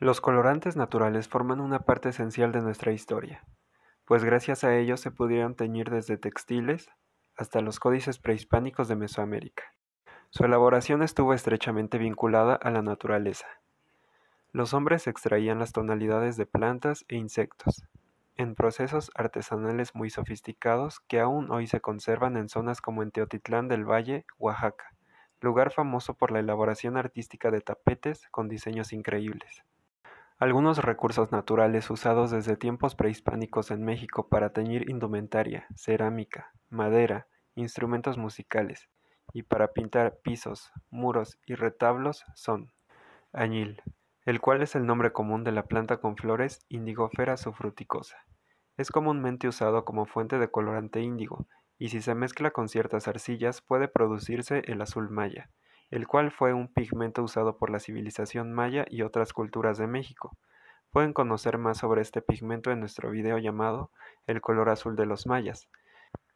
Los colorantes naturales forman una parte esencial de nuestra historia, pues gracias a ellos se pudieron teñir desde textiles hasta los códices prehispánicos de Mesoamérica. Su elaboración estuvo estrechamente vinculada a la naturaleza. Los hombres extraían las tonalidades de plantas e insectos, en procesos artesanales muy sofisticados que aún hoy se conservan en zonas como en Teotitlán del Valle, Oaxaca, lugar famoso por la elaboración artística de tapetes con diseños increíbles. Algunos recursos naturales usados desde tiempos prehispánicos en México para teñir indumentaria, cerámica, madera, instrumentos musicales y para pintar pisos, muros y retablos son añil, el cual es el nombre común de la planta con flores indigofera sufruticosa. Es comúnmente usado como fuente de colorante índigo y si se mezcla con ciertas arcillas puede producirse el azul maya el cual fue un pigmento usado por la civilización maya y otras culturas de México. Pueden conocer más sobre este pigmento en nuestro video llamado El color azul de los mayas.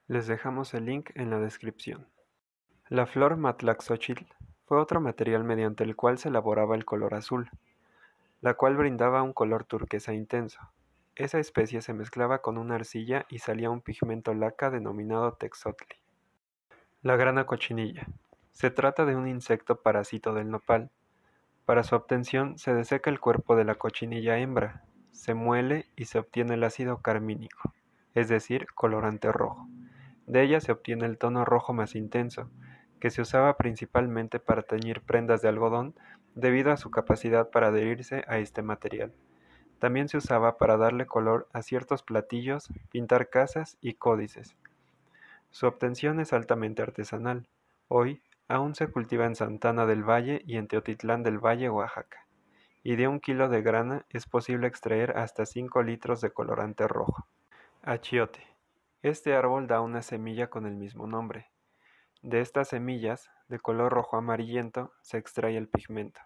Les dejamos el link en la descripción. La flor matlaxochil fue otro material mediante el cual se elaboraba el color azul, la cual brindaba un color turquesa intenso. Esa especie se mezclaba con una arcilla y salía un pigmento laca denominado texotli. La grana cochinilla se trata de un insecto parásito del nopal. Para su obtención se deseca el cuerpo de la cochinilla hembra, se muele y se obtiene el ácido carmínico, es decir, colorante rojo. De ella se obtiene el tono rojo más intenso, que se usaba principalmente para teñir prendas de algodón debido a su capacidad para adherirse a este material. También se usaba para darle color a ciertos platillos, pintar casas y códices. Su obtención es altamente artesanal. Hoy, Aún se cultiva en Santana del Valle y en Teotitlán del Valle, Oaxaca, y de un kilo de grana es posible extraer hasta 5 litros de colorante rojo. Achiote. Este árbol da una semilla con el mismo nombre. De estas semillas, de color rojo amarillento, se extrae el pigmento.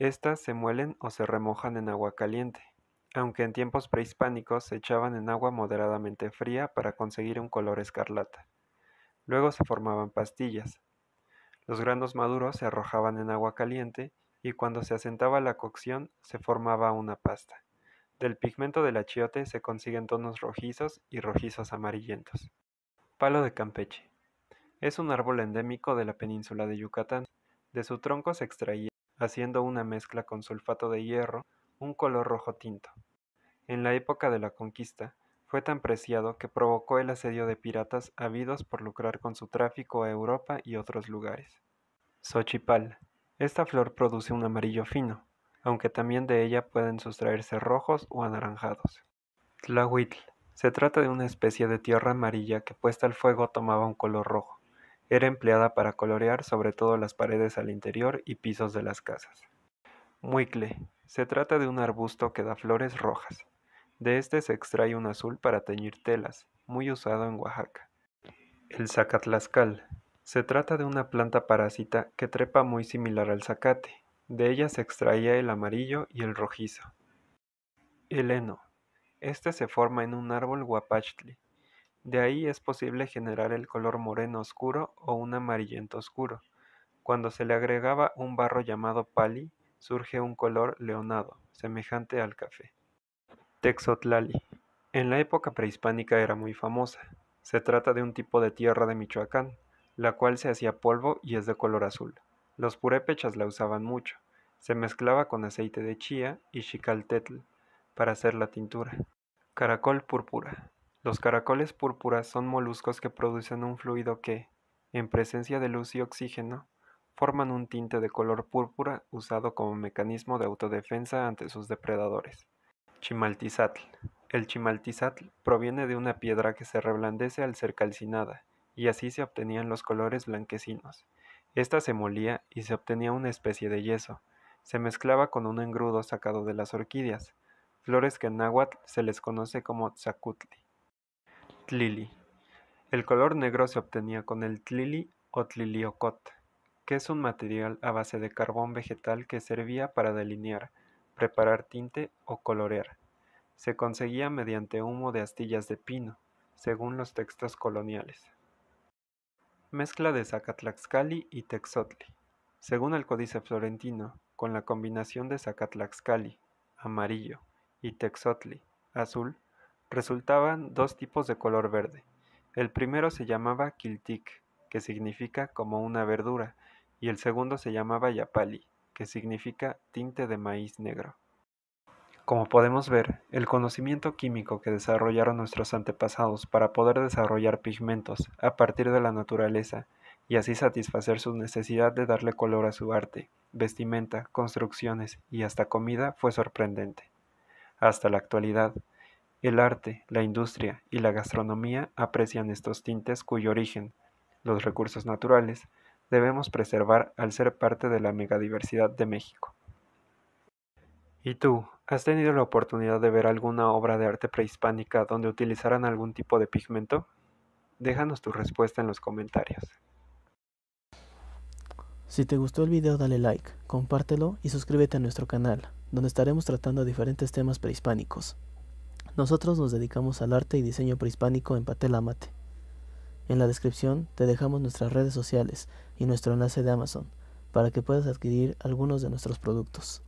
Estas se muelen o se remojan en agua caliente, aunque en tiempos prehispánicos se echaban en agua moderadamente fría para conseguir un color escarlata. Luego se formaban pastillas, los granos maduros se arrojaban en agua caliente y cuando se asentaba la cocción se formaba una pasta. Del pigmento del achiote se consiguen tonos rojizos y rojizos amarillentos. Palo de Campeche. Es un árbol endémico de la península de Yucatán. De su tronco se extraía, haciendo una mezcla con sulfato de hierro, un color rojo tinto. En la época de la conquista, fue tan preciado que provocó el asedio de piratas habidos por lucrar con su tráfico a Europa y otros lugares. Xochipal. Esta flor produce un amarillo fino, aunque también de ella pueden sustraerse rojos o anaranjados. Tlahuitl. Se trata de una especie de tierra amarilla que puesta al fuego tomaba un color rojo. Era empleada para colorear sobre todo las paredes al interior y pisos de las casas. Muicle. Se trata de un arbusto que da flores rojas. De este se extrae un azul para teñir telas, muy usado en Oaxaca. El zacatlascal. Se trata de una planta parásita que trepa muy similar al zacate. De ella se extraía el amarillo y el rojizo. El heno. Este se forma en un árbol guapachtli. De ahí es posible generar el color moreno oscuro o un amarillento oscuro. Cuando se le agregaba un barro llamado pali, surge un color leonado, semejante al café. Texotlali. En la época prehispánica era muy famosa. Se trata de un tipo de tierra de Michoacán, la cual se hacía polvo y es de color azul. Los purépechas la usaban mucho. Se mezclaba con aceite de chía y chicaltetl para hacer la tintura. Caracol púrpura. Los caracoles púrpuras son moluscos que producen un fluido que, en presencia de luz y oxígeno, forman un tinte de color púrpura usado como mecanismo de autodefensa ante sus depredadores. Chimaltizatl. El chimaltizatl proviene de una piedra que se reblandece al ser calcinada, y así se obtenían los colores blanquecinos. Esta se molía y se obtenía una especie de yeso. Se mezclaba con un engrudo sacado de las orquídeas, flores que en náhuatl se les conoce como tzacutli. Tlili. El color negro se obtenía con el tlili o tliliocot, que es un material a base de carbón vegetal que servía para delinear preparar tinte o colorear. Se conseguía mediante humo de astillas de pino, según los textos coloniales. Mezcla de Zacatlaxcali y Texotli. Según el Códice Florentino, con la combinación de Zacatlaxcali, amarillo, y Texotli, azul, resultaban dos tipos de color verde. El primero se llamaba quiltic, que significa como una verdura, y el segundo se llamaba yapali, significa tinte de maíz negro. Como podemos ver, el conocimiento químico que desarrollaron nuestros antepasados para poder desarrollar pigmentos a partir de la naturaleza y así satisfacer su necesidad de darle color a su arte, vestimenta, construcciones y hasta comida fue sorprendente. Hasta la actualidad, el arte, la industria y la gastronomía aprecian estos tintes cuyo origen, los recursos naturales, debemos preservar al ser parte de la megadiversidad de México. ¿Y tú? ¿Has tenido la oportunidad de ver alguna obra de arte prehispánica donde utilizaran algún tipo de pigmento? Déjanos tu respuesta en los comentarios. Si te gustó el video dale like, compártelo y suscríbete a nuestro canal, donde estaremos tratando diferentes temas prehispánicos. Nosotros nos dedicamos al arte y diseño prehispánico en Patel Amate. En la descripción te dejamos nuestras redes sociales y nuestro enlace de Amazon para que puedas adquirir algunos de nuestros productos.